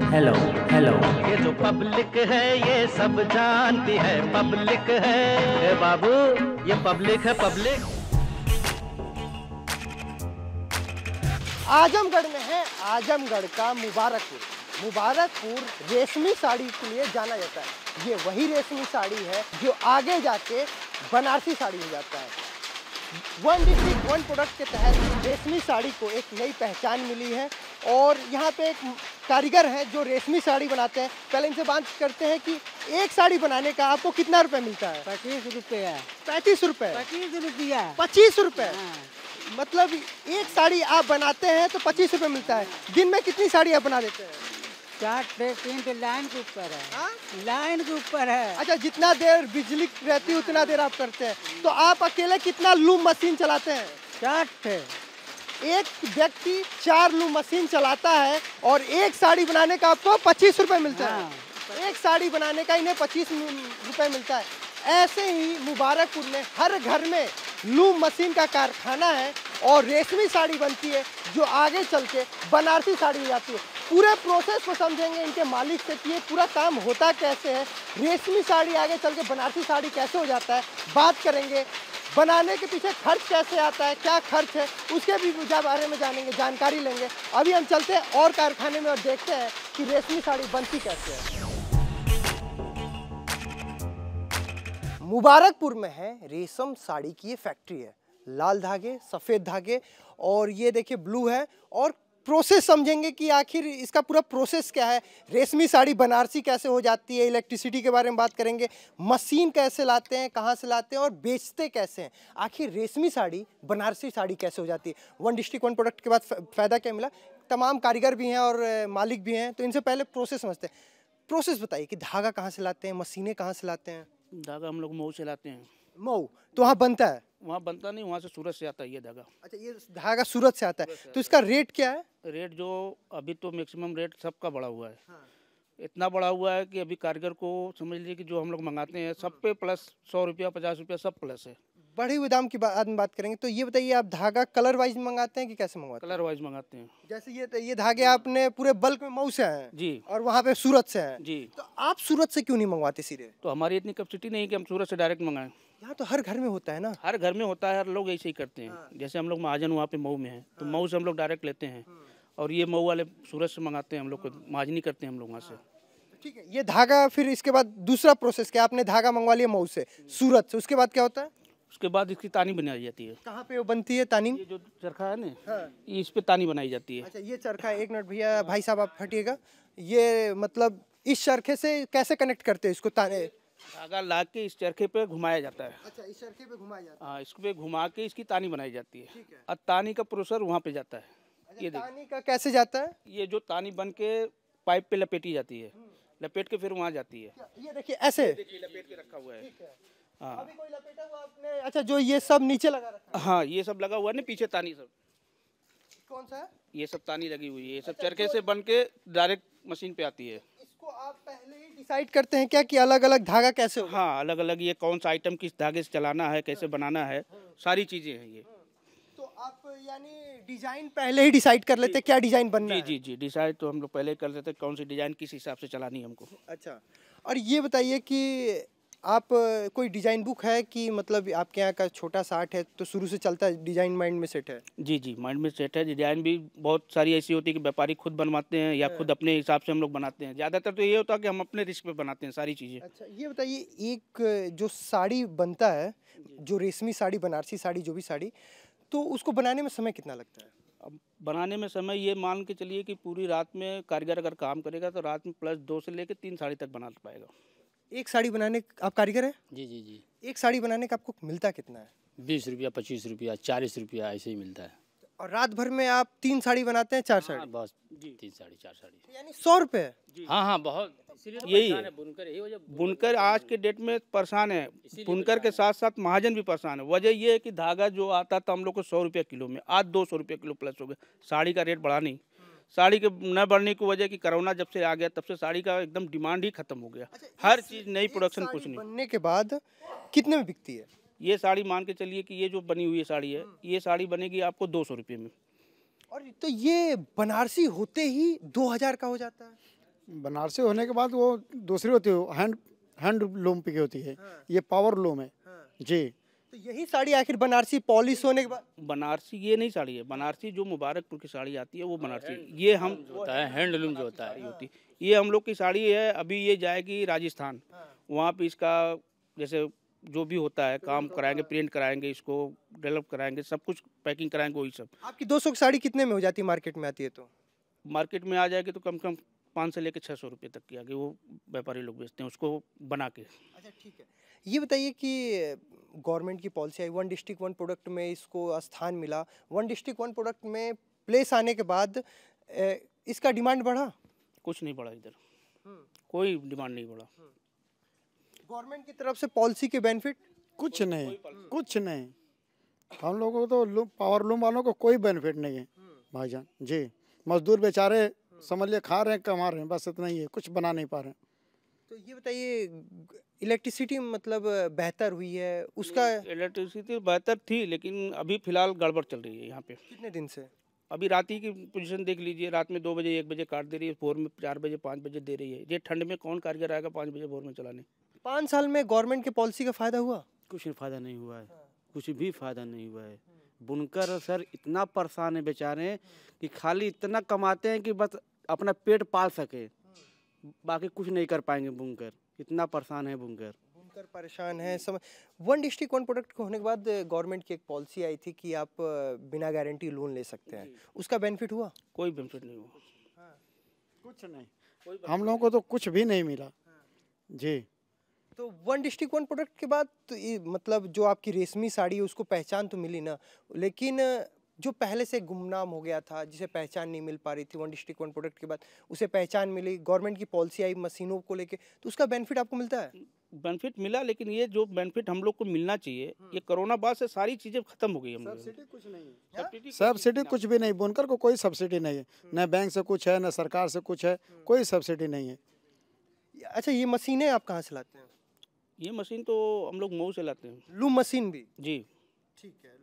Hello hello ये जो public है ये सब जानती है पब्लिक है बाबू ये पब्लिक है पब्लिक आजमगढ़ में है आजमगढ़ का मुबारकपुर मुबारकपुर रेशमी साड़ी के लिए जाना जाता है ये वही रेशमी साड़ी है जो आगे जाके बनारसी साड़ी हो जाता है वन डिस्ट्रिक्ट वन प्रोडक्ट के तहत रेशमी साड़ी को एक नई पहचान मिली है और यहाँ पे एक कारीगर हैं जो रेशमी साड़ी बनाते हैं पहले इनसे बात करते हैं कि एक साड़ी बनाने का आपको कितना रुपए मिलता है पच्चीस रुपए पैंतीस रुपए पच्चीस रुपया पच्चीस रुपए हाँ। मतलब एक साड़ी आप बनाते हैं तो पच्चीस रुपए मिलता है दिन में कितनी साड़ी आप बना देते हैं तो लाइन के ऊपर है हाँ? लाइन के ऊपर है अच्छा जितना देर बिजली रहती है उतना देर आप करते हैं तो आप अकेले कितना लूम मशीन चलाते हैं चार एक व्यक्ति चार लू मशीन चलाता है और एक साड़ी बनाने का आपको पच्चीस रुपये मिलता है हाँ। एक साड़ी बनाने का इन्हें पच्चीस रुपये मिलता है ऐसे ही मुबारकपुर में हर घर में लूम मशीन का कारखाना है और रेशमी साड़ी बनती है जो आगे चल के बनारसी साड़ी हो जाती है पूरे प्रोसेस को समझेंगे इनके मालिक से कि ये पूरा काम होता कैसे है रेशमी साड़ी आगे चल के बनारसी साड़ी कैसे हो जाता है बात करेंगे बनाने के पीछे खर्च कैसे आता है क्या खर्च है उसके भी बारे में जानेंगे जानकारी लेंगे अभी हम चलते हैं और कारखाने में और देखते हैं कि रेशमी साड़ी बनती कैसे है मुबारकपुर में है रेशम साड़ी की ये फैक्ट्री है लाल धागे सफ़ेद धागे और ये देखिए ब्लू है और प्रोसेस समझेंगे कि आखिर इसका पूरा प्रोसेस क्या है रेशमी साड़ी बनारसी कैसे हो जाती है इलेक्ट्रिसिटी के बारे में बात करेंगे मशीन कैसे लाते हैं कहाँ से लाते हैं और बेचते कैसे हैं आखिर रेशमी साड़ी बनारसी साड़ी कैसे हो जाती है वन डिस्ट्रिक्ट वन प्रोडक्ट के बाद फ़ायदा क्या मिला तमाम कारीगर भी हैं और मालिक भी हैं तो इनसे पहले प्रोसेस समझते हैं प्रोसेस बताइए कि धागा कहाँ से लाते हैं मशीनें कहाँ से लाते हैं धागा हम लोग मऊ से लाते हैं मऊ तो वहाँ बनता है वहाँ बनता नहीं वहाँ से सूरत से आता है ये धागा अच्छा ये धागा सूरत से आता है तो इसका रेट क्या है रेट जो अभी तो मैक्सिमम रेट सबका बढ़ा हुआ है हाँ। इतना बड़ा हुआ है कि अभी कारीगर को समझ लीजिए कि जो हम लोग मंगाते हैं सब पे प्लस सौ रुपया पचास रुपया सब प्लस है बड़े हुए दाम की बात बात करेंगे तो ये बताइए आप धागा कलर वाइज मंगाते हैं कि कैसे मंगवाते हैं कलर वाइज मंगाते हैं जैसे ये तो, ये धागे आपने पूरे बल्क में मऊ से हैं जी और वहाँ पे सूरत से हैं जी तो आप सूरत से क्यों नहीं मंगवाते सीधे तो हमारी इतनी कैपेसिटी नहीं कि हम सूरत से डायरेक्ट मंगाएं यहाँ तो हर घर में होता है ना हर घर में होता है हर लोग ऐसे ही करते हैं हाँ। जैसे हम लोग महाजन वहाँ पे मऊ में है तो हाँ। मऊ से हम लोग डायरेक्ट लेते हैं हाँ। और ये मऊ वाले सूरत से मंगाते हैं हम लोग को हाँ। महाजनी करते हैं हम लोग वहाँ से ठीक है ये धागा फिर इसके बाद दूसरा प्रोसेस क्या आपने धागा मंगवा लिया मऊ से हम्म। सूरत से उसके बाद क्या होता है उसके बाद इसकी तानी बनाई जाती है कहाँ पे वो बनती है तानी ये जो चरखा है ना हाँ। इस पे तानी बनाई जाती है अच्छा ये चरखा एक मिनट भैया भाई साहब आप हटिएगा ये मतलब इस चरखे से कैसे कनेक्ट करते हैं इसको ताने धागा ला के इस चरखे पे घुमाया जाता है अच्छा इस चरखे पे घुमाया जाता है हाँ इसको घुमा के इसकी तानी बनाई जाती है और तानी का प्रोसेसर वहाँ पे जाता है अच्छा, ये तानी का कैसे जाता है ये जो तानी बन के पाइप पे लपेटी जाती है हम्म। लपेट के फिर वहाँ जाती है ये देखिए ऐसे लपेट के रखा हुआ है हाँ अच्छा जो ये सब नीचे लगा रखा हाँ ये सब लगा हुआ है ना पीछे तानी सब कौन सा ये सब तानी लगी हुई है ये सब अच्छा, चरखे से बन के डायरेक्ट मशीन पे आती है इसको आप पहले डिसाइड करते हैं क्या कि अलग अलग धागा कैसे हो हाँ अलग अलग ये कौन सा आइटम किस धागे से चलाना है कैसे बनाना है सारी चीज़ें हैं ये तो आप यानी डिजाइन पहले ही डिसाइड कर लेते क्या डिजाइन बनना जी जी जी डिसाइड तो हम लोग पहले कर लेते कौन सी डिजाइन किस हिसाब से चलानी है हमको अच्छा और ये बताइए कि आप कोई डिज़ाइन बुक है कि मतलब आपके यहाँ का छोटा सा आर्ट है तो शुरू से चलता है डिज़ाइन माइंड में सेट है जी जी माइंड में सेट है डिज़ाइन भी बहुत सारी ऐसी होती है कि व्यापारी खुद बनवाते हैं या हाँ। खुद अपने हिसाब से हम लोग बनाते हैं ज़्यादातर तो ये होता है कि हम अपने रिस्क पे बनाते हैं सारी चीज़ें अच्छा ये बताइए एक जो साड़ी बनता है जो रेशमी साड़ी बनारसी साड़ी जो भी साड़ी तो उसको बनाने में समय कितना लगता है अब बनाने में समय ये मान के चलिए कि पूरी रात में कारीगर अगर काम करेगा तो रात में प्लस दो से लेकर तीन साड़ी तक बना पाएगा एक साड़ी बनाने आप कारीगर हैं जी जी जी एक साड़ी बनाने का आपको मिलता कितना है बीस रुपया पच्चीस रुपया चालीस रुपया ऐसे ही मिलता है और रात भर में आप तीन साड़ी बनाते हैं चार हाँ, साड़ी बस तीन साड़ी चार साड़ी तो यानी सौ रुपये हाँ हाँ बहुत तो यही है बुनकर यही बुनकर आज के डेट में परेशान है बुनकर के साथ साथ महाजन भी परेशान है वजह ये है कि धागा जो आता था हम लोग को सौ रुपया किलो में आज दो सौ रुपये किलो प्लस हो गया साड़ी का रेट बढ़ा नहीं साड़ी के न बढ़ने की वजह कि कोरोना जब से आ गया तब से साड़ी का एकदम डिमांड ही खत्म हो गया अच्छा, हर चीज़ नई प्रोडक्शन कुछ नहीं बनने के बाद कितने में बिकती है ये साड़ी मान के चलिए कि ये जो बनी हुई साड़ी है हम्म। ये साड़ी बनेगी आपको दो सौ रुपये में और तो ये बनारसी होते ही दो हजार का हो जाता है बनारसी होने के बाद वो दूसरी होती है हैंड हैंड लूम होती है हाँ। ये पावर लूम है हाँ। जी तो यही साड़ी आखिर बनारसी पॉलिश होने के बाद बनारसी ये नहीं साड़ी है बनारसी जो मुबारकपुर की साड़ी आती है वो हाँ, बनारसी ये हम होता है हैंडलूम जो होता है होती ये हम लोग की साड़ी है अभी ये जाएगी राजस्थान हाँ। वहाँ पे इसका जैसे जो भी होता है काम हाँ। कराएंगे प्रिंट कराएंगे इसको डेवलप कराएंगे सब कुछ पैकिंग कराएंगे वही सब आपकी दो सौ की साड़ी कितने में हो जाती है मार्केट में आती है तो मार्केट में आ जाएगी तो कम से कम पाँच से लेकर छः सौ रुपये तक की आगे वो व्यापारी लोग बेचते हैं उसको बना के अच्छा ठीक है ये बताइए कि गवर्नमेंट की पॉलिसी आई वन डिस्ट्रिक्ट वन प्रोडक्ट में इसको स्थान मिला वन डिस्ट्रिक्ट वन प्रोडक्ट में प्लेस आने के बाद इसका डिमांड बढ़ा कुछ नहीं बढ़ा इधर हम्म। कोई डिमांड नहीं बढ़ा हम्म। गवर्नमेंट की तरफ से पॉलिसी के बेनिफिट कुछ नहीं कुछ नहीं हम लोगों को तो पावर लूम वालों को कोई बेनिफिट नहीं है हम्म। भाईजान जी मजदूर बेचारे समझ लिए खा रहे हैं कमा रहे हैं बस इतना ही है कुछ बना नहीं पा रहे हैं तो ये बताइए इलेक्ट्रिसिटी मतलब बेहतर हुई है उसका इलेक्ट्रिसिटी बेहतर थी लेकिन अभी फिलहाल गड़बड़ चल रही है यहाँ पे कितने दिन से अभी रात ही की पोजीशन देख लीजिए रात में दो बजे एक बजे काट दे रही है भोर में चार बजे पाँच बजे दे रही है ये ठंड में कौन कारगर आएगा पाँच बजे भोर में चलाने पाँच साल में गवर्नमेंट के पॉलिसी का फ़ायदा हुआ कुछ फ़ायदा नहीं हुआ है हाँ। कुछ भी फ़ायदा नहीं हुआ है बुनकर सर इतना परेशान है बेचारे कि खाली इतना कमाते हैं कि बस अपना पेट पाल सके बाकी कुछ नहीं कर पाएंगे बुनकर इतना परेशान है बुनकर बुनकर परेशान है सब वन डिस्ट्रिक्ट वन प्रोडक्ट होने के बाद गवर्नमेंट की एक पॉलिसी आई थी कि आप बिना गारंटी लोन ले सकते हैं उसका बेनिफिट हुआ कोई बेनिफिट नहीं हुआ हाँ। कुछ नहीं हम लोगों को तो कुछ भी नहीं मिला हाँ। जी तो वन डिस्ट्रिक्ट वन प्रोडक्ट के बाद तो मतलब जो आपकी रेशमी साड़ी है उसको पहचान तो मिली ना लेकिन जो पहले से गुमनाम हो गया था जिसे पहचान नहीं मिल पा रही थी वन डिस्ट्रिक्ट वन प्रोडक्ट के बाद उसे पहचान मिली गवर्नमेंट की पॉलिसी आई मशीनों को लेके तो उसका बेनिफिट आपको मिलता है बेनिफिट मिला लेकिन ये जो बेनिफिट हम लोग को मिलना चाहिए ये हम्म। कोरोना बाद से सारी चीज़ें खत्म हो गई हम सब्सिडी कुछ नहीं है सब्सिडी कुछ भी नहीं बुनकर को कोई सब्सिडी नहीं है हम्म। न बैंक से कुछ है न सरकार से कुछ है हम्म। कोई सब्सिडी नहीं है अच्छा ये मशीनें आप कहाँ से लाते हैं ये मशीन तो हम लोग मऊ से लाते हैं लूम मशीन भी जी ठीक है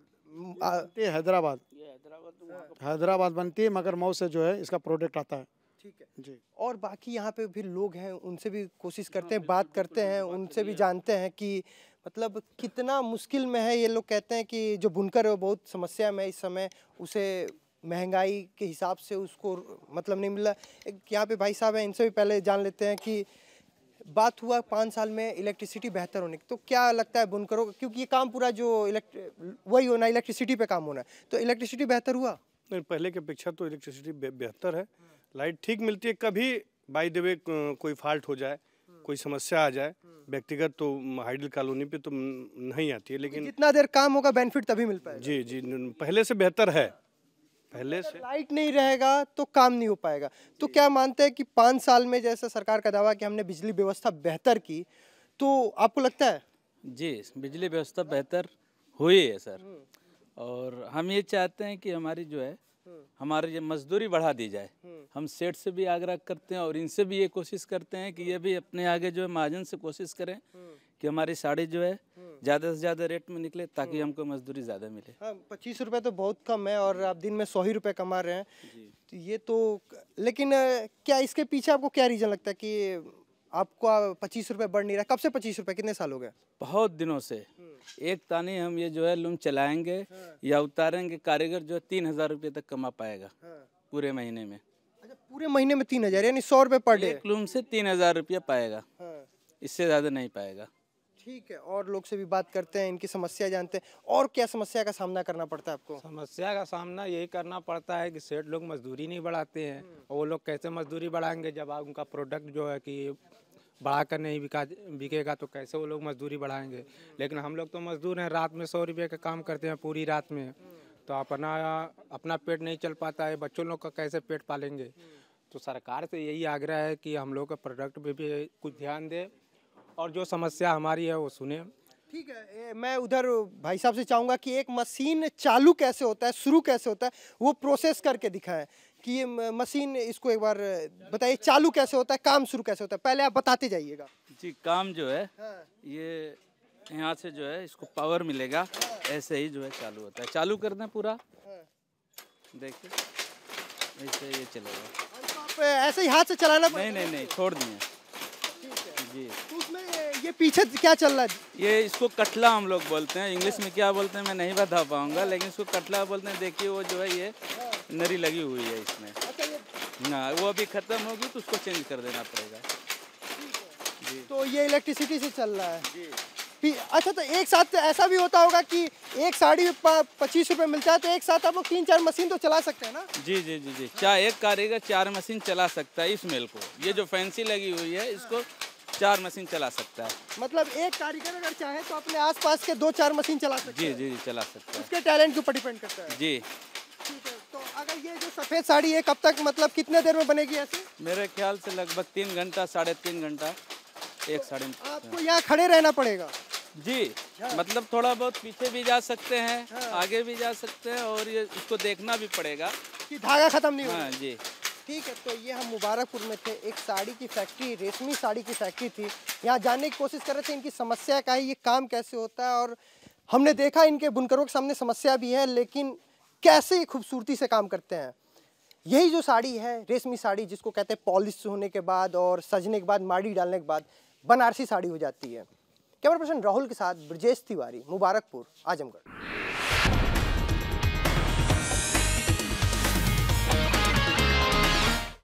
आती है हैदराबाद तो हाँ। हैदराबाद बनती है मगर मऊ से जो है इसका प्रोडक्ट आता है ठीक है जी और बाकी यहाँ पे भी लोग हैं उनसे भी कोशिश हाँ, करते हैं बात करते हैं उनसे भी जानते हैं कि मतलब कितना मुश्किल में है ये लोग कहते हैं कि जो बुनकर है वो बहुत समस्या में इस समय उसे महंगाई के हिसाब से उसको मतलब नहीं मिला एक यहाँ पे भाई साहब हैं इनसे भी पहले जान लेते हैं कि बात हुआ पाँच साल में इलेक्ट्रिसिटी बेहतर होने की तो क्या लगता है बुनकरों का क्योंकि ये काम पूरा जो वही होना इलेक्ट्रिसिटी पे काम होना है तो इलेक्ट्रिसिटी बेहतर हुआ नहीं पहले की अपेक्षा तो इलेक्ट्रिसिटी बेहतर है लाइट ठीक मिलती है कभी बाई द वे कोई फॉल्ट हो जाए कोई समस्या आ जाए व्यक्तिगत तो हाइडल कॉलोनी पे तो नहीं आती है लेकिन जितना देर काम होगा बेनिफिट तभी मिल पाएगा जी जी पहले से बेहतर है पहले से लाइट नहीं रहेगा तो काम नहीं हो पाएगा तो क्या मानते हैं कि पाँच साल में जैसा सरकार का दावा कि हमने बिजली व्यवस्था बेहतर की तो आपको लगता है जी बिजली व्यवस्था बेहतर हुई है सर हम्म। और हम ये चाहते हैं कि हमारी जो है हम्म। हमारी ये मजदूरी बढ़ा दी जाए हम्म। हम सेठ से भी आग्रह करते हैं और इनसे भी ये कोशिश करते हैं कि ये भी अपने आगे जो है महाजन से कोशिश करें कि हमारी साड़ी जो है हम्म। ज़्यादा से ज़्यादा रेट में निकले ताकि हम्म। हमको मजदूरी ज़्यादा मिले हाँ पच्चीस रुपये तो बहुत कम है और आप दिन में सौ ही रुपए कमा रहे हैं तो ये तो लेकिन क्या इसके पीछे आपको क्या रीज़न लगता है कि आपको पच्चीस रुपए बढ़ नहीं रहा कब से पच्चीस रुपए कितने साल हो गए बहुत दिनों से हम्म। एक तानी हम ये जो है लूम चलाएंगे हाँ। या उतारेंगे कारीगर जो है तीन हज़ार रुपये तक कमा पाएगा हाँ। पूरे महीने में अच्छा पूरे महीने में तीन हज़ार यानी सौ रुपये पर डे लूम से तीन हज़ार रुपया पाएगा हाँ। इससे ज़्यादा नहीं पाएगा ठीक है और लोग से भी बात करते हैं इनकी समस्या जानते हैं और क्या समस्या का सामना करना पड़ता है आपको समस्या का सामना यही करना पड़ता है कि सेठ लोग मजदूरी नहीं बढ़ाते हैं और वो लोग कैसे मजदूरी बढ़ाएंगे जब आप उनका प्रोडक्ट जो है कि बढ़ा कर नहीं बिका बिकेगा तो कैसे वो लोग मजदूरी बढ़ाएंगे लेकिन हम लोग तो मजदूर हैं रात में सौ रुपये का काम करते हैं पूरी रात में तो अपना अपना पेट नहीं चल पाता है बच्चों लोग का कैसे पेट पालेंगे तो सरकार से यही आग्रह है कि हम लोग का प्रोडक्ट पर भी कुछ ध्यान दें और जो समस्या हमारी है वो सुने ठीक है मैं उधर भाई साहब से चाहूँगा कि एक मशीन चालू कैसे होता है शुरू कैसे होता है वो प्रोसेस करके दिखाएं कि ये मशीन इसको एक बार बताइए चालू कैसे होता है काम शुरू कैसे होता है पहले आप बताते जाइएगा जी काम जो है हाँ। ये यहाँ से जो है इसको पावर मिलेगा हाँ। ऐसे ही जो है चालू होता है चालू कर दें पूरा हाँ। देखिए ऐसे ये चलेगा ऐसे ही हाथ से चलाना नहीं नहीं नहीं छोड़ दिए इसके पीछे क्या चल रहा है ये इसको कटला हम लोग बोलते हैं इंग्लिश में क्या बोलते हैं मैं नहीं बता पाऊंगा लेकिन इसको कटला बोलते हैं देखिए वो जो है ये नरी लगी हुई है इसमें अच्छा, ना वो अभी खत्म होगी तो उसको चेंज कर देना पड़ेगा तो ये इलेक्ट्रिसिटी से चल रहा है जी अच्छा तो एक साथ ऐसा भी होता होगा कि एक साड़ी पच्चीस रुपए मिलता है तो एक साथ आप लोग तीन चार मशीन तो चला सकते हैं ना जी जी जी जी चाहे एक कारीगर चार मशीन चला सकता है इस मेल को ये जो फैंसी लगी हुई है इसको चार मशीन चला सकता है मतलब एक कारीगर अगर चाहे तो अपने आसपास के दो चार मशीन चला सकते है जी जी चला सकते हैं उसके टैलेंट के ऊपर डिपेंड करता है जी तो अगर ये जो सफ़ेद साड़ी है कब तक मतलब कितने देर में बनेगी ऐसे मेरे ख्याल से लगभग तीन घंटा साढ़े तीन घंटा एक साड़ी तो आपको हाँ। यहाँ खड़े रहना पड़ेगा जी हाँ। मतलब थोड़ा बहुत पीछे भी जा सकते हैं हाँ। आगे भी जा सकते हैं और ये इसको देखना भी पड़ेगा कि धागा खत्म नहीं हो जी ठीक है तो ये हम मुबारकपुर में थे एक साड़ी की फैक्ट्री रेशमी साड़ी की फैक्ट्री थी यहाँ जानने की कोशिश कर रहे थे इनकी समस्या का है ये काम कैसे होता है और हमने देखा इनके बुनकरों के सामने समस्या भी है लेकिन कैसे खूबसूरती से काम करते हैं यही जो साड़ी है रेशमी साड़ी जिसको कहते हैं पॉलिश होने के बाद और सजने के बाद माड़ी डालने के बाद बनारसी साड़ी हो जाती है कैमरा पर्सन राहुल के साथ ब्रजेश तिवारी मुबारकपुर आजमगढ़